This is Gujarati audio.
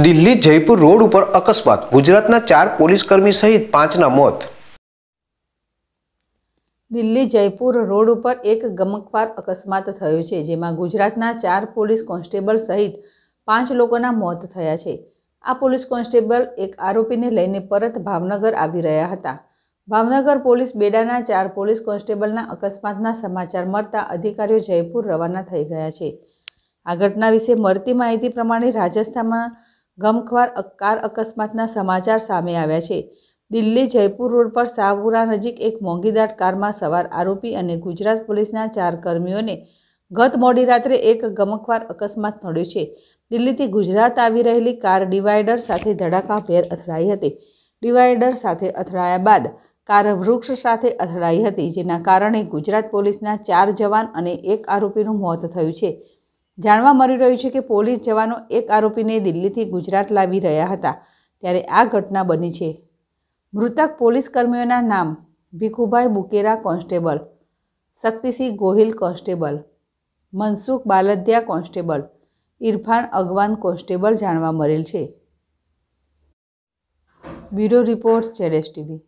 દિલ્હી જયપુર રોડ ઉપર અકસ્માત ગુજરાતના ચાર પોલીસકર્મી સહિત પાંચના મોત દિલ્હી જયપુર રોડ ઉપર એક ગમકવાર અકસ્માત થયો છે જેમાં ગુજરાતના ચાર પોલીસ કોન્સ્ટેબલ સહિત પાંચ લોકોના મોત થયા છે આ પોલીસ કોન્સ્ટેબલ એક આરોપીને લઈને પરત ભાવનગર આવી રહ્યા હતા ભાવનગર પોલીસ બેડાના ચાર પોલીસ કોન્સ્ટેબલના અકસ્માતના સમાચાર મળતા અધિકારીઓ જયપુર રવાના થઈ ગયા છે આ ઘટના વિશે મળતી માહિતી પ્રમાણે રાજસ્થાનમાં ગમખવાર કાર અકસ્માતના સમાચાર સામે આવ્યા છે દિલ્હી જયપુર રોડ પર સાવપુરા નજીક એક મોંઘીદાટ કારમાં સવાર આરોપી અને ગુજરાત પોલીસના ચાર કર્મીઓને ગત મોડી રાત્રે એક ગમખવાર અકસ્માત નડ્યો છે દિલ્હીથી ગુજરાત આવી રહેલી કાર ડિવાઈડર સાથે ધડાકાભેર અથડાઈ હતી ડિવાઈડર સાથે અથડાયા બાદ કાર વૃક્ષ સાથે અથડાઈ હતી જેના કારણે ગુજરાત પોલીસના ચાર જવાન અને એક આરોપીનું મોત થયું છે જાણવા મળી રહ્યું છે કે પોલીસ જવાનો એક આરોપીને દિલ્હીથી ગુજરાત લાવી રહ્યા હતા ત્યારે આ ઘટના બની છે મૃતક પોલીસ કર્મીઓના નામ Bhikhubhai Bukera constable Shaktisinh Gohil constable Mansukh Baldiya constable Irfan Agwan constable જાણવા મળેલ છે બ્યુરો રિપોર્ટ્સ એસ ટીવી